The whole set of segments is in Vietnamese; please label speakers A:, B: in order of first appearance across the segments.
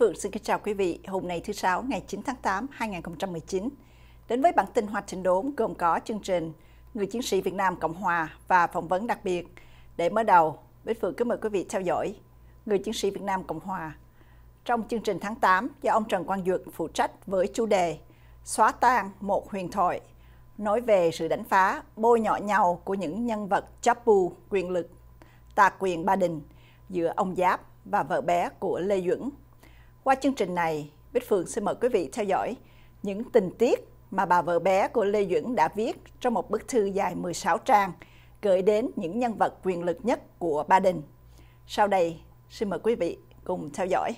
A: Phượng xin kính chào quý vị. Hôm nay thứ Sáu ngày 9 tháng 8, 2019. Đến với bản tin Hoa Trình Đốn gồm có chương trình Người chiến sĩ Việt Nam Cộng Hòa và phỏng vấn đặc biệt. Để mở đầu, Bích Phượng kính mời quý vị theo dõi Người chiến sĩ Việt Nam Cộng Hòa. Trong chương trình tháng 8 do ông Trần Quang Dược phụ trách với chủ đề Xóa tan một huyền thoại, nói về sự đánh phá bôi nhọ nhau của những nhân vật chấp bù quyền lực, tà quyền Ba Đình giữa ông Giáp và vợ bé của Lê Duẩn qua chương trình này, Bích Phương xin mời quý vị theo dõi những tình tiết mà bà vợ bé của Lê Duyển đã viết trong một bức thư dài 16 trang gửi đến những nhân vật quyền lực nhất của Ba Đình. Sau đây, xin mời quý vị cùng theo dõi.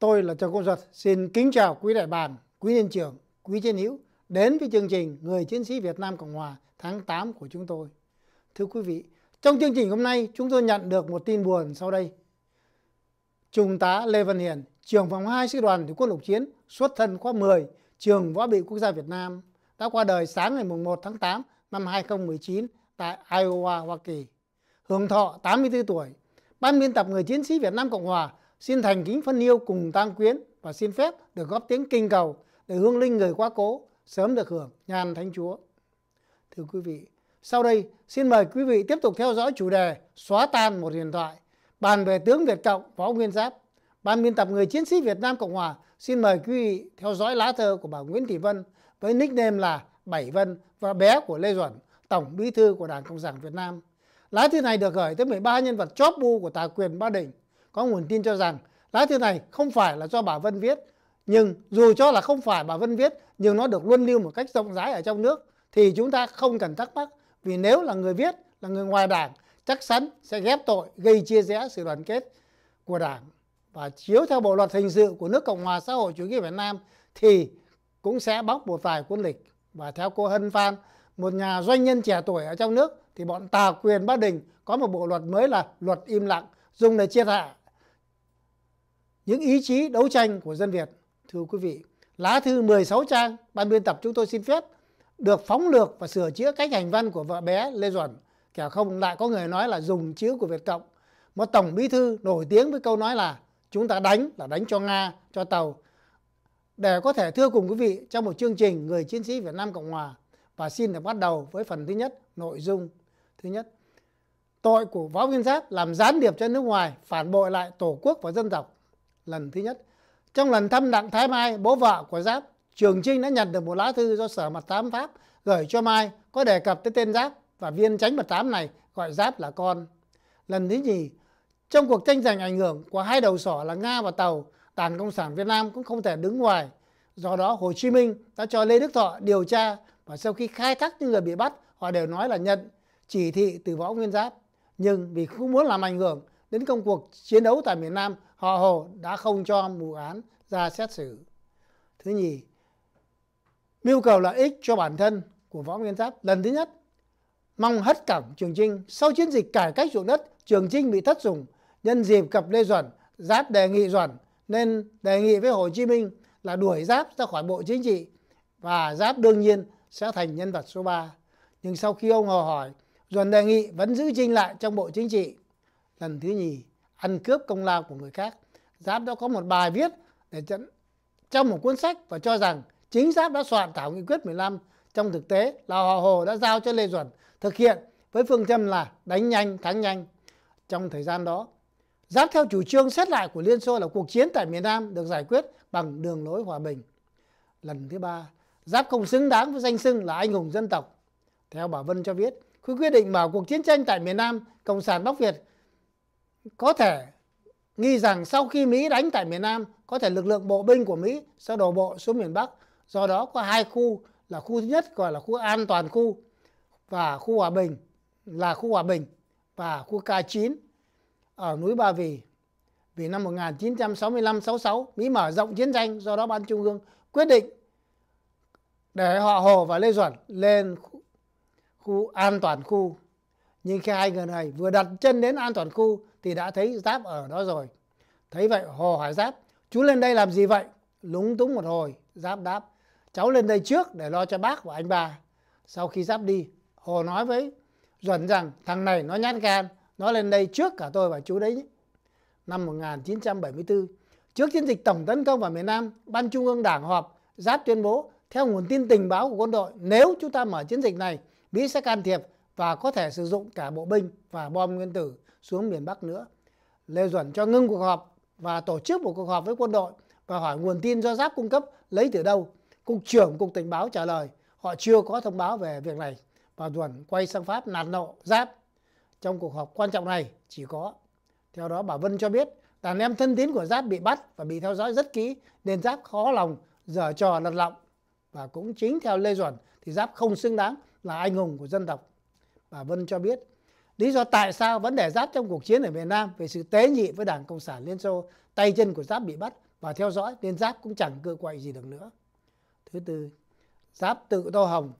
B: Tôi là Trần Công Duật, xin kính chào quý đại bàn, quý nhân trưởng, quý chiến hữu đến với chương trình Người Chiến sĩ Việt Nam Cộng Hòa tháng 8 của chúng tôi. Thưa quý vị, trong chương trình hôm nay chúng tôi nhận được một tin buồn sau đây. Trung tá Lê Văn Hiền, trưởng phòng 2 sư đoàn Thủy quân lục chiến, xuất thân khóa 10, trường Võ bị Quốc gia Việt Nam, đã qua đời sáng ngày 1 tháng 8 năm 2019 tại Iowa, Hoa Kỳ. Hưởng thọ 84 tuổi, Ban biên tập Người Chiến sĩ Việt Nam Cộng Hòa Xin thành kính phân yêu cùng tang quyến và xin phép được góp tiếng kinh cầu để hương linh người quá cố sớm được hưởng nhàn thánh chúa. Thưa quý vị, sau đây xin mời quý vị tiếp tục theo dõi chủ đề xóa tan một huyền thoại bàn về tướng Việt Cộng Võ Nguyên Giáp. Ban biên tập Người Chiến sĩ Việt Nam Cộng Hòa xin mời quý vị theo dõi lá thơ của bà Nguyễn Thị Vân với nickname là Bảy Vân và bé của Lê Duẩn, Tổng Bí thư của Đảng Cộng sản Việt Nam. Lá thư này được gửi tới 13 nhân vật chóp bu của tà quyền Ba Đình có nguồn tin cho rằng lá thư này không phải là do bà Vân viết nhưng dù cho là không phải bà Vân viết nhưng nó được luân lưu một cách rộng rãi ở trong nước thì chúng ta không cần thắc mắc vì nếu là người viết là người ngoài đảng chắc chắn sẽ ghép tội gây chia rẽ sự đoàn kết của đảng và chiếu theo bộ luật hình sự của nước Cộng hòa xã hội chủ nghĩa Việt Nam thì cũng sẽ bóc một vài quân lịch và theo cô Hân Phan một nhà doanh nhân trẻ tuổi ở trong nước thì bọn tà quyền Ba Đình có một bộ luật mới là luật im lặng dùng để chia hạ những ý chí đấu tranh của dân Việt. Thưa quý vị, lá thư 16 trang ban biên tập chúng tôi xin phép được phóng lược và sửa chữa cách hành văn của vợ bé Lê Duẩn. Kẻ không lại có người nói là dùng chữ của Việt Cộng. Một tổng bí thư nổi tiếng với câu nói là chúng ta đánh là đánh cho Nga, cho Tàu. Để có thể thưa cùng quý vị trong một chương trình Người Chiến sĩ Việt Nam Cộng Hòa và xin được bắt đầu với phần thứ nhất, nội dung thứ nhất. Tội của Võ Nguyên Giáp làm gián điệp cho nước ngoài, phản bội lại Tổ quốc và dân tộc lần thứ nhất. Trong lần thăm Đặng Thái Mai, bố vợ của Giáp, Trường Trinh đã nhận được một lá thư do Sở Mật Tám Pháp gửi cho Mai có đề cập tới tên Giáp và viên tránh Mật Tám này gọi Giáp là con. Lần thứ nhì, trong cuộc tranh giành ảnh hưởng của hai đầu sỏ là Nga và Tàu, Đảng Cộng sản Việt Nam cũng không thể đứng ngoài. Do đó, Hồ Chí Minh đã cho Lê Đức Thọ điều tra và sau khi khai thác những người bị bắt, họ đều nói là nhận chỉ thị từ Võ Nguyên Giáp. Nhưng vì không muốn làm ảnh hưởng đến công cuộc chiến đấu tại miền Nam, họ hồ đã không cho vụ án ra xét xử. Thứ nhì, mưu cầu lợi ích cho bản thân của Võ Nguyên Giáp lần thứ nhất mong hất cẳng Trường Trinh. Sau chiến dịch cải cách ruộng đất, Trường Trinh bị thất dùng. Nhân dịp gặp Lê Duẩn, Giáp đề nghị Duẩn nên đề nghị với Hồ Chí Minh là đuổi Giáp ra khỏi Bộ Chính trị và Giáp đương nhiên sẽ thành nhân vật số 3. Nhưng sau khi ông Hồ hỏi, Duẩn đề nghị vẫn giữ Trinh lại trong Bộ Chính trị. Lần thứ nhì, ăn cướp công lao của người khác. Giáp đã có một bài viết để chấn trong một cuốn sách và cho rằng chính Giáp đã soạn thảo nghị quyết 15 trong thực tế là họ Hồ đã giao cho Lê Duẩn thực hiện với phương châm là đánh nhanh thắng nhanh trong thời gian đó. Giáp theo chủ trương xét lại của Liên Xô là cuộc chiến tại miền Nam được giải quyết bằng đường lối hòa bình. Lần thứ ba, Giáp không xứng đáng với danh xưng là anh hùng dân tộc. Theo Bảo Vân cho biết, khi quyết định mở cuộc chiến tranh tại miền Nam, Cộng sản Bắc Việt có thể nghi rằng sau khi Mỹ đánh tại miền Nam, có thể lực lượng bộ binh của Mỹ sẽ đổ bộ xuống miền Bắc. Do đó có hai khu là khu thứ nhất gọi là khu an toàn khu và khu hòa bình là khu hòa bình và khu K9 ở núi Ba Vì. Vì năm 1965-66 Mỹ mở rộng chiến tranh, do đó Ban Trung ương quyết định để họ Hồ và Lê Duẩn lên khu, khu an toàn khu nhưng khi hai người này vừa đặt chân đến an toàn khu thì đã thấy Giáp ở đó rồi. Thấy vậy Hồ hỏi Giáp, chú lên đây làm gì vậy? Lúng túng một hồi, Giáp đáp, cháu lên đây trước để lo cho bác và anh bà. Sau khi Giáp đi, Hồ nói với Duẩn rằng thằng này nó nhát gan, nó lên đây trước cả tôi và chú đấy. Nhé. Năm 1974, trước chiến dịch tổng tấn công vào miền Nam, Ban Trung ương Đảng họp, Giáp tuyên bố theo nguồn tin tình báo của quân đội, nếu chúng ta mở chiến dịch này, Mỹ sẽ can thiệp và có thể sử dụng cả bộ binh và bom nguyên tử xuống miền Bắc nữa. Lê Duẩn cho ngưng cuộc họp và tổ chức một cuộc họp với quân đội và hỏi nguồn tin do Giáp cung cấp lấy từ đâu. Cục trưởng Cục Tình báo trả lời họ chưa có thông báo về việc này và Duẩn quay sang Pháp nạt nộ Giáp. Trong cuộc họp quan trọng này chỉ có. Theo đó bà Vân cho biết đàn em thân tín của Giáp bị bắt và bị theo dõi rất kỹ nên Giáp khó lòng giở trò lật lọng. Và cũng chính theo Lê Duẩn thì Giáp không xứng đáng là anh hùng của dân tộc Bà Vân cho biết lý do tại sao vấn đề giáp trong cuộc chiến ở miền Nam về sự tế nhị với Đảng Cộng sản Liên Xô, tay chân của giáp bị bắt và theo dõi nên giáp cũng chẳng cơ quậy gì được nữa. Thứ tư, giáp tự tô hồng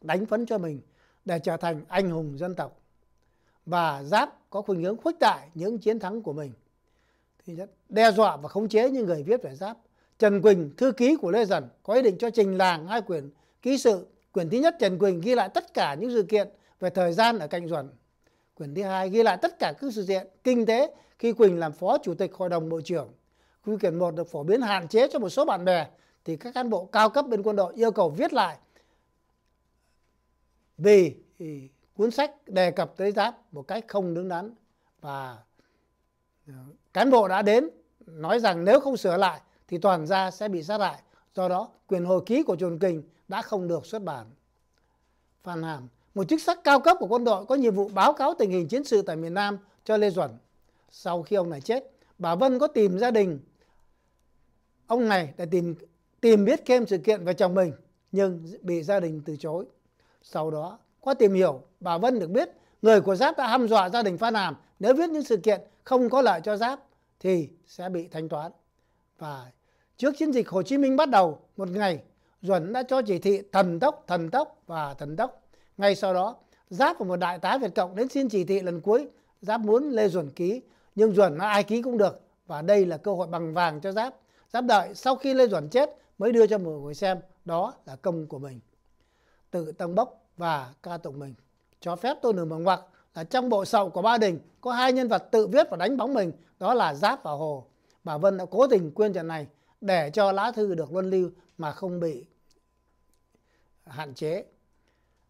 B: đánh phấn cho mình để trở thành anh hùng dân tộc và giáp có khuynh hướng khuếch đại những chiến thắng của mình thứ nhất đe dọa và khống chế những người viết về giáp Trần Quỳnh, thư ký của Lê Dần, có ý định cho Trình Làng hai quyền ký sự Quyển thứ nhất Trần Quỳnh ghi lại tất cả những sự kiện về thời gian ở Canh Duẩn. Quyển thứ hai ghi lại tất cả các sự kiện kinh tế khi Quỳnh làm phó chủ tịch hội đồng bộ trưởng. Quy quyển một được phổ biến hạn chế cho một số bạn bè thì các cán bộ cao cấp bên quân đội yêu cầu viết lại vì ừ, cuốn sách đề cập tới giáp một cách không đứng đắn và ừ, cán bộ đã đến nói rằng nếu không sửa lại thì toàn gia sẽ bị sát hại do đó quyền hồi ký của chồn kình đã không được xuất bản. Phan Hàm, một chức sắc cao cấp của quân đội có nhiệm vụ báo cáo tình hình chiến sự tại miền Nam cho Lê Duẩn. Sau khi ông này chết, bà Vân có tìm gia đình ông này để tìm tìm biết thêm sự kiện về chồng mình nhưng bị gia đình từ chối. Sau đó, qua tìm hiểu, bà Vân được biết người của Giáp đã hăm dọa gia đình Phan Hàm nếu viết những sự kiện không có lợi cho Giáp thì sẽ bị thanh toán. Và trước chiến dịch Hồ Chí Minh bắt đầu một ngày Duẩn đã cho chỉ thị thần tốc, thần tốc và thần tốc. Ngay sau đó, Giáp và một đại tá Việt Cộng đến xin chỉ thị lần cuối. Giáp muốn Lê Duẩn ký, nhưng Duẩn nói ai ký cũng được. Và đây là cơ hội bằng vàng cho Giáp. Giáp đợi sau khi Lê Duẩn chết mới đưa cho mọi người xem đó là công của mình. Tự tăng bốc và ca tụng mình. Cho phép tôi được bằng ngoặc là trong bộ sậu của Ba Đình có hai nhân vật tự viết và đánh bóng mình. Đó là Giáp và Hồ. Bà Vân đã cố tình quên chuyện này để cho lá thư được luân lưu mà không bị hạn chế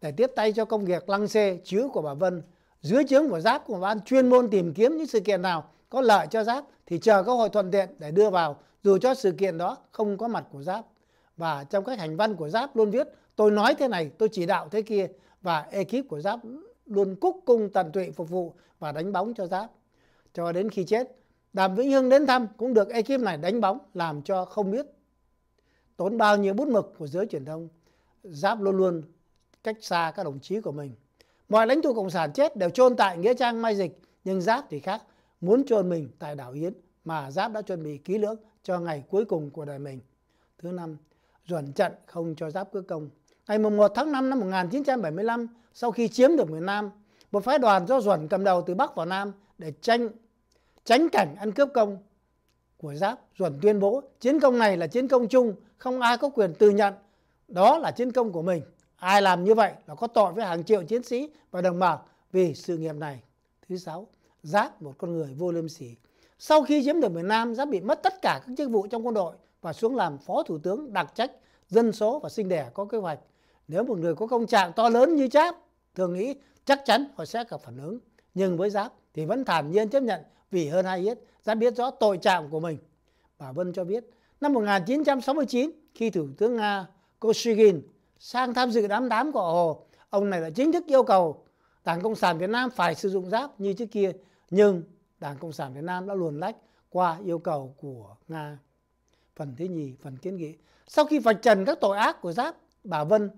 B: để tiếp tay cho công việc lăng xê chứa của bà Vân dưới chướng của giáp của ban chuyên môn tìm kiếm những sự kiện nào có lợi cho giáp thì chờ cơ hội thuận tiện để đưa vào dù cho sự kiện đó không có mặt của giáp và trong các hành văn của giáp luôn viết tôi nói thế này tôi chỉ đạo thế kia và ekip của giáp luôn cúc cung tận tụy phục vụ và đánh bóng cho giáp cho đến khi chết đàm vĩnh hưng đến thăm cũng được ekip này đánh bóng làm cho không biết tốn bao nhiêu bút mực của giới truyền thông giáp luôn luôn cách xa các đồng chí của mình mọi lãnh tụ cộng sản chết đều chôn tại nghĩa trang mai dịch nhưng giáp thì khác muốn chôn mình tại đảo yến mà giáp đã chuẩn bị kỹ lưỡng cho ngày cuối cùng của đời mình thứ năm duẩn trận không cho giáp cướp công ngày 1 tháng 5 năm 1975 sau khi chiếm được miền Nam một phái đoàn do Duẩn cầm đầu từ Bắc vào Nam để tranh tránh cảnh ăn cướp công của Giáp Duẩn tuyên bố chiến công này là chiến công chung, không ai có quyền tự nhận. Đó là chiến công của mình. Ai làm như vậy là có tội với hàng triệu chiến sĩ và đồng bào vì sự nghiệp này. Thứ sáu, Giáp một con người vô liêm sỉ. Sau khi chiếm được miền Nam, Giáp bị mất tất cả các chức vụ trong quân đội và xuống làm phó thủ tướng đặc trách dân số và sinh đẻ có kế hoạch. Nếu một người có công trạng to lớn như Giáp thường nghĩ chắc chắn họ sẽ gặp phản ứng. Nhưng với Giáp, thì vẫn thản nhiên chấp nhận vì hơn ai hết. Giám biết rõ tội trạng của mình. Bà Vân cho biết, năm 1969 khi Thủ tướng Nga Kosygin sang tham dự đám đám của Hồ, ông này đã chính thức yêu cầu Đảng Cộng sản Việt Nam phải sử dụng giáp như trước kia, nhưng Đảng Cộng sản Việt Nam đã luồn lách qua yêu cầu của Nga. Phần thứ nhì, phần kiến nghị. Sau khi vạch trần các tội ác của giáp, bà Vân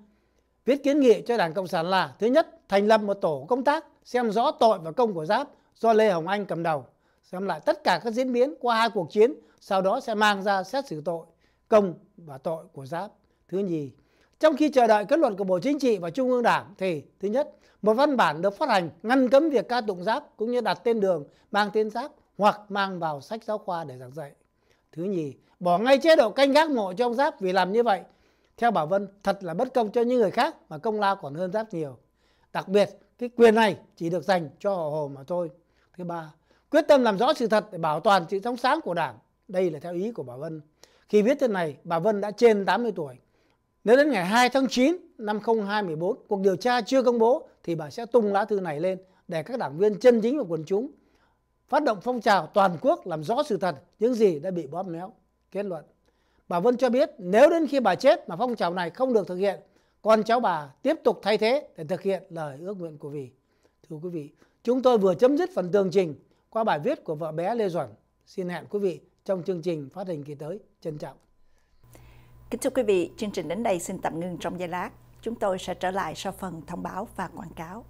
B: viết kiến nghị cho Đảng Cộng sản là thứ nhất, thành lập một tổ công tác xem rõ tội và công của giáp do Lê Hồng Anh cầm đầu, xem lại tất cả các diễn biến qua hai cuộc chiến, sau đó sẽ mang ra xét xử tội công và tội của Giáp. Thứ nhì, trong khi chờ đợi kết luận của Bộ Chính trị và Trung ương Đảng thì thứ nhất, một văn bản được phát hành ngăn cấm việc ca tụng Giáp cũng như đặt tên đường mang tên Giáp hoặc mang vào sách giáo khoa để giảng dạy. Thứ nhì, bỏ ngay chế độ canh gác mộ cho ông Giáp vì làm như vậy, theo Bảo Vân, thật là bất công cho những người khác mà công lao còn hơn Giáp nhiều. Đặc biệt, cái quyền này chỉ được dành cho họ Hồ mà thôi. Thứ ba, quyết tâm làm rõ sự thật để bảo toàn sự trong sáng của Đảng. Đây là theo ý của bà Vân. Khi viết thư này, bà Vân đã trên 80 tuổi. Nếu đến ngày 2 tháng 9 năm 2024, cuộc điều tra chưa công bố thì bà sẽ tung lá thư này lên để các đảng viên chân chính và quần chúng phát động phong trào toàn quốc làm rõ sự thật những gì đã bị bóp méo. Kết luận, bà Vân cho biết nếu đến khi bà chết mà phong trào này không được thực hiện, con cháu bà tiếp tục thay thế để thực hiện lời ước nguyện của vì. Thưa quý vị, Chúng tôi vừa chấm dứt phần tường trình qua bài viết của vợ bé Lê Duẩn. Xin hẹn quý vị trong chương
A: trình phát hình kỳ tới. Trân trọng. Kính thưa quý vị, chương trình đến đây xin tạm ngưng trong giây lát. Chúng tôi sẽ trở lại sau phần thông báo và quảng cáo.